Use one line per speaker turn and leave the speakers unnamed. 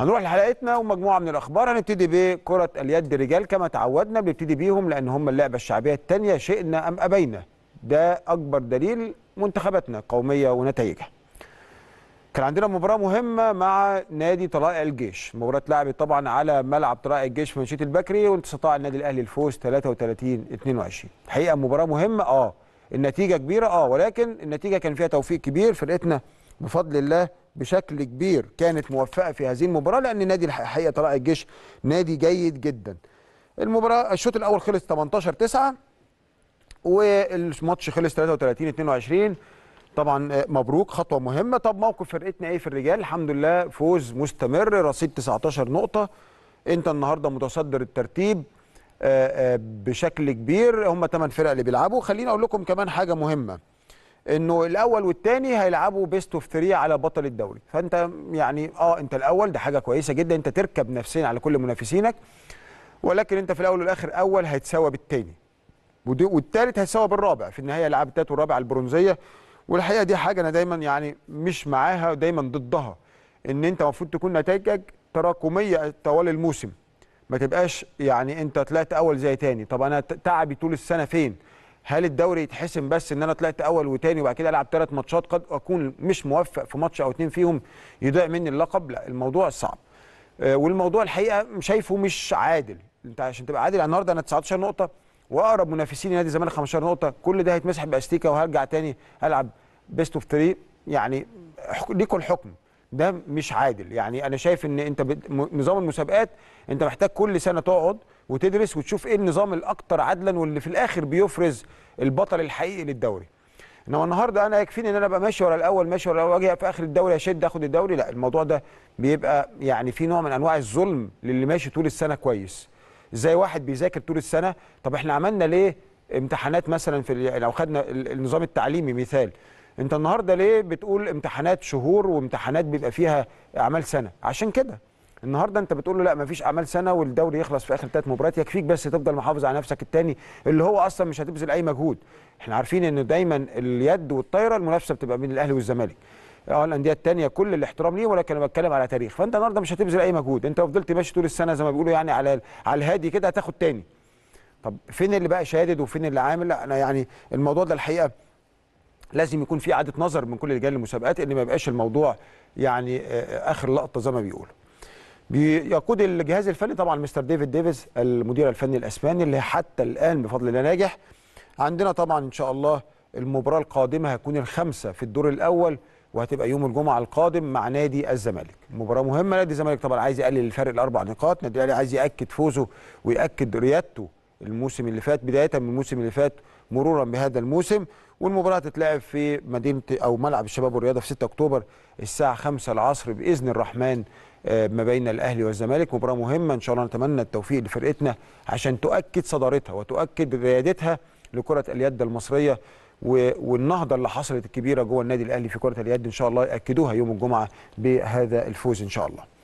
هنروح لحلقتنا ومجموعه من الاخبار هنبتدي بكره اليد رجال كما تعودنا بنبتدي بيهم لان هم اللعبه الشعبيه الثانيه شئنا ام ابينا ده اكبر دليل منتخباتنا قوميه ونتائجها كان عندنا مباراه مهمه مع نادي طلائع الجيش مباراه اتلعبت طبعا على ملعب طلائع الجيش في مشيط البكري واستطاع النادي الاهلي الفوز 33 22 الحقيقه مباراه مهمه اه النتيجه كبيره اه ولكن النتيجه كان فيها توفيق كبير فرقتنا بفضل الله بشكل كبير كانت موفقه في هذه المباراه لان نادي الحقيقه طلائع الجيش نادي جيد جدا. المباراه الشوط الاول خلص 18 9 والماتش خلص 33 22 طبعا آه، مبروك خطوه مهمه طب موقف فرقتنا ايه في الرجال الحمد لله فوز مستمر رصيد 19 نقطه انت النهارده متصدر الترتيب آه، آه، بشكل كبير هم 8 فرق اللي بيلعبوا خليني اقول لكم كمان حاجه مهمه انه الاول والثاني هيلعبوا بيست اوف 3 على بطل الدوري فانت يعني اه انت الاول ده حاجه كويسه جدا انت تركب نفسين على كل منافسينك ولكن انت في الاول والاخر اول هيتساوى بالثاني والثالث هيتساوى بالرابع في النهايه لعب الثالث والرابع البرونزيه والحقيقه دي حاجه انا دايما يعني مش معاها ودايما ضدها ان انت المفروض تكون نتائجك تراكميه طوال الموسم ما تبقاش يعني انت طلعت اول زي ثاني طب انا تعبي طول السنه فين هل الدوري يتحسم بس ان انا طلعت اول وتاني وبعد كده العب ثلاث ماتشات قد اكون مش موفق في ماتش او اتنين فيهم يضيع مني اللقب لا الموضوع صعب آه، والموضوع الحقيقه شايفه مش عادل انت عشان تبقى عادل يعني النهارده انا 19 نقطه واقرب منافسين نادي الزمالك 15 نقطه كل ده هيتمسح باستيكا وهرجع تاني العب بيست اوف 3 يعني ليكوا الحكم ده مش عادل يعني انا شايف ان انت نظام المسابقات انت محتاج كل سنه تقعد وتدرس وتشوف ايه النظام الاكثر عدلا واللي في الاخر بيفرز البطل الحقيقي للدوري انما النهارده انا يكفيني ان انا ابقى ماشي ورا الاول ماشي ورا الاول واجي في اخر الدوري اشد اخد الدوري لا الموضوع ده بيبقى يعني في نوع من انواع الظلم للي ماشي طول السنه كويس زي واحد بيذاكر طول السنه طب احنا عملنا ليه امتحانات مثلا في يعني لو خدنا النظام التعليمي مثال انت النهارده ليه بتقول امتحانات شهور وامتحانات بيبقى فيها اعمال سنه عشان كده النهارده انت بتقول له لا مفيش اعمال سنه والدوري يخلص في اخر ثلاث مباريات يكفيك بس تفضل محافظ على نفسك الثاني اللي هو اصلا مش هتبذل اي مجهود احنا عارفين ان دايما اليد والطايره المنافسه بتبقى بين الاهلي والزمالك اه الانديه الثانيه كل الاحترام ليه ولكن انا بتكلم على تاريخ فانت النهارده مش هتبذل اي مجهود انت فضلت ماشي طول السنه زي ما بيقولوا يعني على على الهادي كده هتاخد ثاني طب فين اللي بقى شادد وفين اللي عامل لا انا يعني الموضوع ده الحقيقه لازم يكون في اعاده نظر من كل رجال المسابقات ان ما يبقاش الموضوع يعني آه، اخر لقطه زي ما بيقولوا بيقود الجهاز الفني طبعا مستر ديفيد ديفيز المدير الفني الاسباني اللي حتى الان بفضل الله ناجح عندنا طبعا ان شاء الله المباراه القادمه هتكون الخامسه في الدور الاول وهتبقى يوم الجمعه القادم مع نادي الزمالك مباراه مهمه نادي الزمالك طبعا عايز يقلل الفرق الاربع نقاط نادي الاهلي عايز ياكد فوزه وياكد ريادته الموسم اللي فات بدايه من الموسم اللي فات مرورا بهذا الموسم والمباراه هتتلعب في مدينه او ملعب الشباب والرياضه في 6 اكتوبر الساعه 5 العصر باذن الرحمن آه، ما بين الاهلي والزمالك مباراه مهمه ان شاء الله نتمنى التوفيق لفرقتنا عشان تؤكد صدارتها وتؤكد ريادتها لكره اليد المصريه والنهضه اللي حصلت الكبيره جوه النادي الاهلي في كره اليد ان شاء الله ياكدوها يوم الجمعه بهذا الفوز ان شاء الله